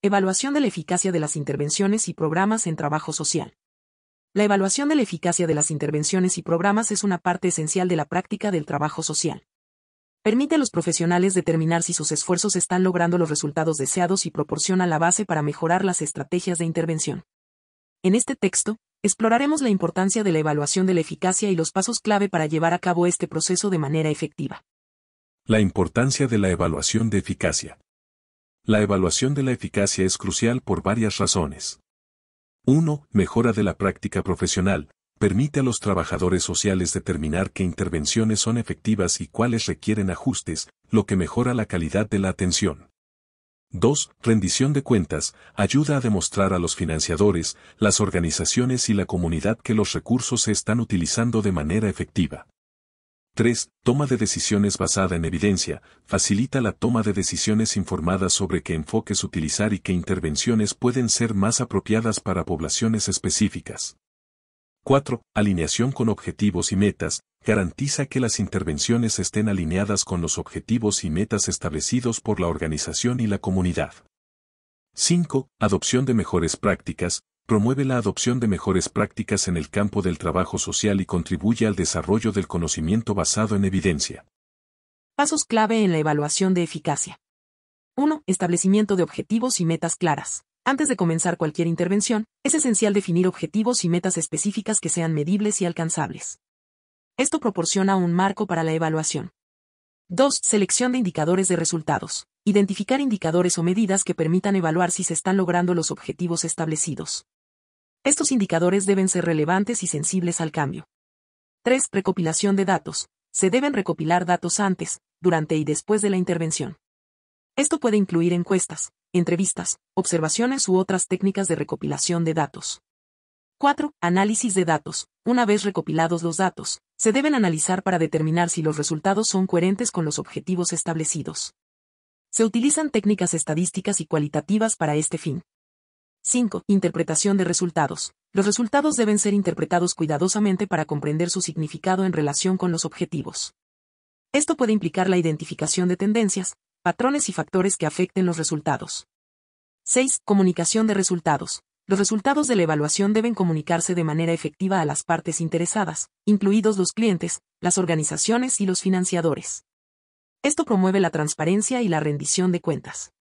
Evaluación de la eficacia de las intervenciones y programas en trabajo social. La evaluación de la eficacia de las intervenciones y programas es una parte esencial de la práctica del trabajo social. Permite a los profesionales determinar si sus esfuerzos están logrando los resultados deseados y proporciona la base para mejorar las estrategias de intervención. En este texto, exploraremos la importancia de la evaluación de la eficacia y los pasos clave para llevar a cabo este proceso de manera efectiva. La importancia de la evaluación de eficacia. La evaluación de la eficacia es crucial por varias razones. 1. Mejora de la práctica profesional. Permite a los trabajadores sociales determinar qué intervenciones son efectivas y cuáles requieren ajustes, lo que mejora la calidad de la atención. 2. Rendición de cuentas. Ayuda a demostrar a los financiadores, las organizaciones y la comunidad que los recursos se están utilizando de manera efectiva. 3. Toma de decisiones basada en evidencia. Facilita la toma de decisiones informadas sobre qué enfoques utilizar y qué intervenciones pueden ser más apropiadas para poblaciones específicas. 4. Alineación con objetivos y metas. Garantiza que las intervenciones estén alineadas con los objetivos y metas establecidos por la organización y la comunidad. 5. Adopción de mejores prácticas promueve la adopción de mejores prácticas en el campo del trabajo social y contribuye al desarrollo del conocimiento basado en evidencia. Pasos clave en la evaluación de eficacia. 1. Establecimiento de objetivos y metas claras. Antes de comenzar cualquier intervención, es esencial definir objetivos y metas específicas que sean medibles y alcanzables. Esto proporciona un marco para la evaluación. 2. Selección de indicadores de resultados. Identificar indicadores o medidas que permitan evaluar si se están logrando los objetivos establecidos. Estos indicadores deben ser relevantes y sensibles al cambio. 3. Recopilación de datos. Se deben recopilar datos antes, durante y después de la intervención. Esto puede incluir encuestas, entrevistas, observaciones u otras técnicas de recopilación de datos. 4. Análisis de datos. Una vez recopilados los datos, se deben analizar para determinar si los resultados son coherentes con los objetivos establecidos. Se utilizan técnicas estadísticas y cualitativas para este fin. 5. Interpretación de resultados. Los resultados deben ser interpretados cuidadosamente para comprender su significado en relación con los objetivos. Esto puede implicar la identificación de tendencias, patrones y factores que afecten los resultados. 6. Comunicación de resultados. Los resultados de la evaluación deben comunicarse de manera efectiva a las partes interesadas, incluidos los clientes, las organizaciones y los financiadores. Esto promueve la transparencia y la rendición de cuentas.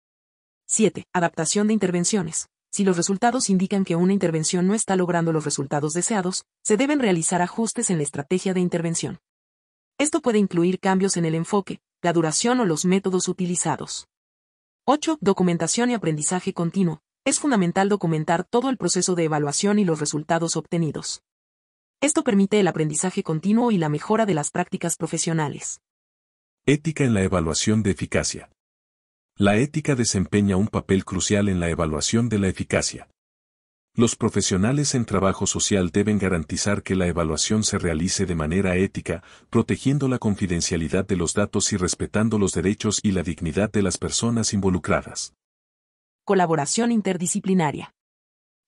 7. Adaptación de intervenciones. Si los resultados indican que una intervención no está logrando los resultados deseados, se deben realizar ajustes en la estrategia de intervención. Esto puede incluir cambios en el enfoque, la duración o los métodos utilizados. 8. Documentación y aprendizaje continuo. Es fundamental documentar todo el proceso de evaluación y los resultados obtenidos. Esto permite el aprendizaje continuo y la mejora de las prácticas profesionales. Ética en la evaluación de eficacia. La ética desempeña un papel crucial en la evaluación de la eficacia. Los profesionales en trabajo social deben garantizar que la evaluación se realice de manera ética, protegiendo la confidencialidad de los datos y respetando los derechos y la dignidad de las personas involucradas. Colaboración interdisciplinaria.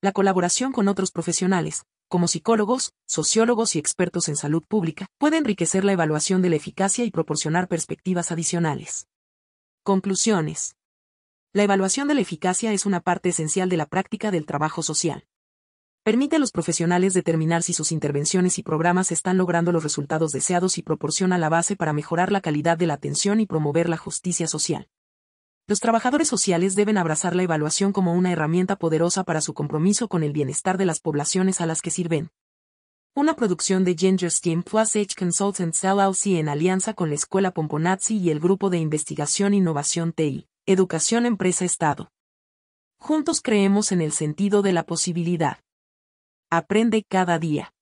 La colaboración con otros profesionales, como psicólogos, sociólogos y expertos en salud pública, puede enriquecer la evaluación de la eficacia y proporcionar perspectivas adicionales. Conclusiones. La evaluación de la eficacia es una parte esencial de la práctica del trabajo social. Permite a los profesionales determinar si sus intervenciones y programas están logrando los resultados deseados y proporciona la base para mejorar la calidad de la atención y promover la justicia social. Los trabajadores sociales deben abrazar la evaluación como una herramienta poderosa para su compromiso con el bienestar de las poblaciones a las que sirven una producción de Ginger Steam Plus H Consultants LLC en alianza con la Escuela Pomponazzi y el Grupo de Investigación e Innovación TI, Educación Empresa Estado. Juntos creemos en el sentido de la posibilidad. Aprende cada día.